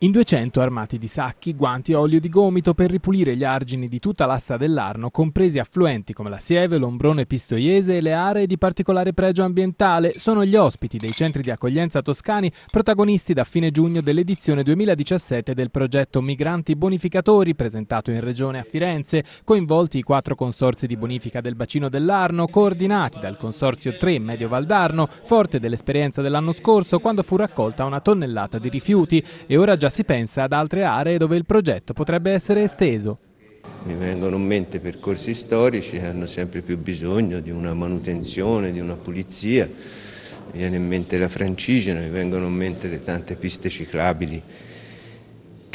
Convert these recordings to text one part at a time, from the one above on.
In 200 armati di sacchi, guanti e olio di gomito per ripulire gli argini di tutta l'asta dell'Arno, compresi affluenti come la Sieve, l'Ombrone Pistoiese e le aree di particolare pregio ambientale, sono gli ospiti dei centri di accoglienza toscani protagonisti da fine giugno dell'edizione 2017 del progetto Migranti Bonificatori presentato in Regione a Firenze, coinvolti i quattro consorzi di bonifica del bacino dell'Arno, coordinati dal Consorzio 3 Medio Valdarno, forte dell'esperienza dell'anno scorso quando fu raccolta una tonnellata di rifiuti e ora già già si pensa ad altre aree dove il progetto potrebbe essere esteso. Mi vengono in mente percorsi storici che hanno sempre più bisogno di una manutenzione, di una pulizia, mi viene in mente la Francigena, mi vengono in mente le tante piste ciclabili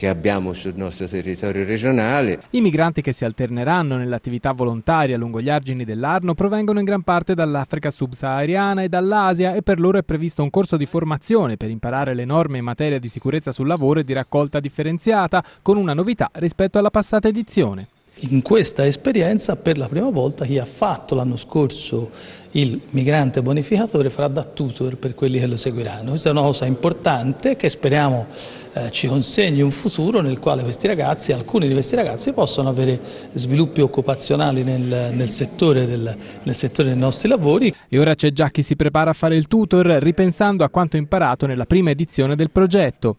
che abbiamo sul nostro territorio regionale. I migranti che si alterneranno nell'attività volontaria lungo gli argini dell'Arno provengono in gran parte dall'Africa subsahariana e dall'Asia e per loro è previsto un corso di formazione per imparare le norme in materia di sicurezza sul lavoro e di raccolta differenziata, con una novità rispetto alla passata edizione. In questa esperienza per la prima volta chi ha fatto l'anno scorso il migrante bonificatore farà da tutor per quelli che lo seguiranno. Questa è una cosa importante che speriamo eh, ci consegni un futuro nel quale questi ragazzi, alcuni di questi ragazzi possono avere sviluppi occupazionali nel, nel, settore, del, nel settore dei nostri lavori. E ora c'è già chi si prepara a fare il tutor ripensando a quanto imparato nella prima edizione del progetto.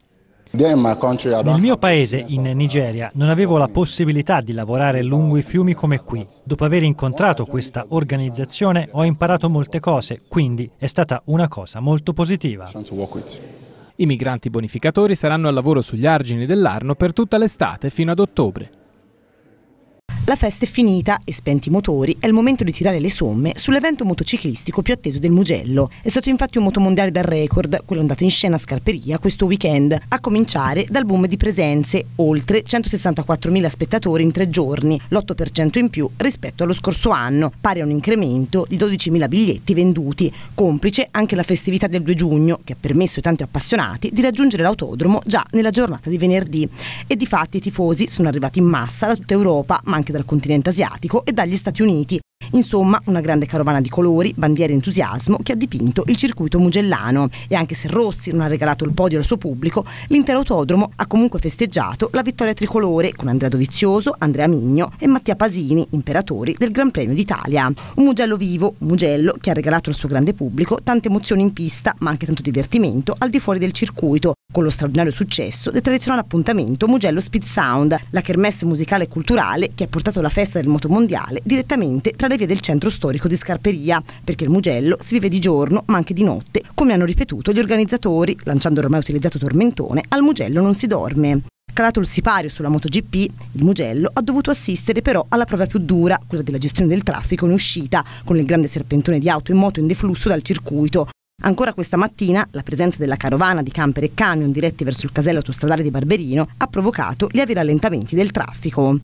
Nel mio paese, in Nigeria, non avevo la possibilità di lavorare lungo i fiumi come qui. Dopo aver incontrato questa organizzazione ho imparato molte cose, quindi è stata una cosa molto positiva. I migranti bonificatori saranno al lavoro sugli argini dell'Arno per tutta l'estate fino ad ottobre. La festa è finita e spenti i motori è il momento di tirare le somme sull'evento motociclistico più atteso del Mugello. È stato infatti un motomondiale dal record, quello andato in scena a Scarperia questo weekend, a cominciare dal boom di presenze, oltre 164.000 spettatori in tre giorni, l'8% in più rispetto allo scorso anno, pari a un incremento di 12.000 biglietti venduti, complice anche la festività del 2 giugno che ha permesso ai tanti appassionati di raggiungere l'autodromo già nella giornata di venerdì. E di fatti i tifosi sono arrivati in massa da tutta Europa, ma anche dalla dal continente asiatico e dagli Stati Uniti, Insomma, una grande carovana di colori, bandiere e entusiasmo che ha dipinto il circuito mugellano. E anche se Rossi non ha regalato il podio al suo pubblico, l'intero autodromo ha comunque festeggiato la vittoria tricolore con Andrea Dovizioso, Andrea Migno e Mattia Pasini, imperatori del Gran Premio d'Italia. Un Mugello vivo, un Mugello che ha regalato al suo grande pubblico tante emozioni in pista, ma anche tanto divertimento al di fuori del circuito, con lo straordinario successo del tradizionale appuntamento Mugello Speed Sound, la kermesse musicale e culturale che ha portato la festa del motomondiale direttamente tra le storia del centro storico di Scarperia, perché il Mugello si vive di giorno ma anche di notte, come hanno ripetuto gli organizzatori, lanciando ormai utilizzato tormentone, al Mugello non si dorme. Calato il sipario sulla MotoGP, il Mugello ha dovuto assistere però alla prova più dura, quella della gestione del traffico in uscita, con il grande serpentone di auto e moto in deflusso dal circuito. Ancora questa mattina la presenza della carovana di camper e camion diretti verso il casello autostradale di Barberino ha provocato lievi rallentamenti del traffico.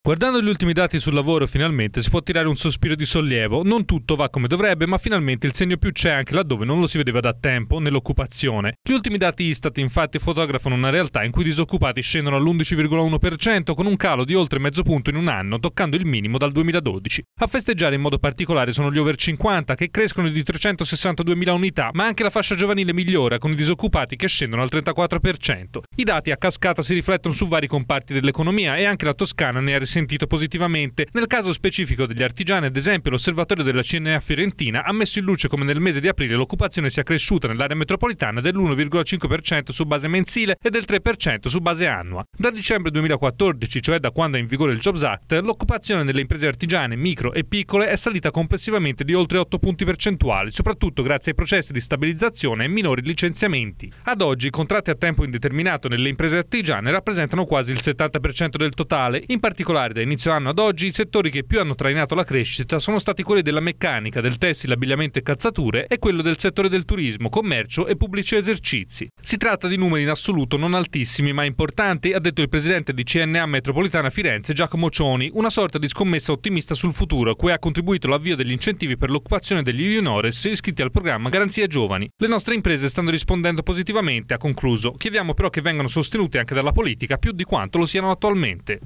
Guardando gli ultimi dati sul lavoro finalmente si può tirare un sospiro di sollievo, non tutto va come dovrebbe ma finalmente il segno più c'è anche laddove non lo si vedeva da tempo, nell'occupazione. Gli ultimi dati Istat infatti fotografano una realtà in cui i disoccupati scendono all'11,1% con un calo di oltre mezzo punto in un anno, toccando il minimo dal 2012. A festeggiare in modo particolare sono gli over 50 che crescono di 362.000 unità ma anche la fascia giovanile migliora con i disoccupati che scendono al 34%. I dati a cascata si riflettono su vari comparti dell'economia e anche la Toscana ne ha risentito sentito positivamente. Nel caso specifico degli artigiani, ad esempio, l'osservatorio della CNA Fiorentina ha messo in luce come nel mese di aprile l'occupazione sia cresciuta nell'area metropolitana dell'1,5% su base mensile e del 3% su base annua. Da dicembre 2014, cioè da quando è in vigore il Jobs Act, l'occupazione nelle imprese artigiane, micro e piccole è salita complessivamente di oltre 8 punti percentuali, soprattutto grazie ai processi di stabilizzazione e minori licenziamenti. Ad oggi i contratti a tempo indeterminato nelle imprese artigiane rappresentano quasi il 70% del totale, in particolare particolare, da inizio anno ad oggi, i settori che più hanno trainato la crescita sono stati quelli della meccanica, del tessile, abbigliamento e calzature e quello del settore del turismo, commercio e pubblici esercizi. Si tratta di numeri in assoluto non altissimi ma importanti, ha detto il presidente di CNA Metropolitana Firenze Giacomo Cioni, una sorta di scommessa ottimista sul futuro, cui ha contribuito l'avvio degli incentivi per l'occupazione degli juniores iscritti al programma Garanzia Giovani. Le nostre imprese stanno rispondendo positivamente, ha concluso. Chiediamo però che vengano sostenute anche dalla politica più di quanto lo siano attualmente.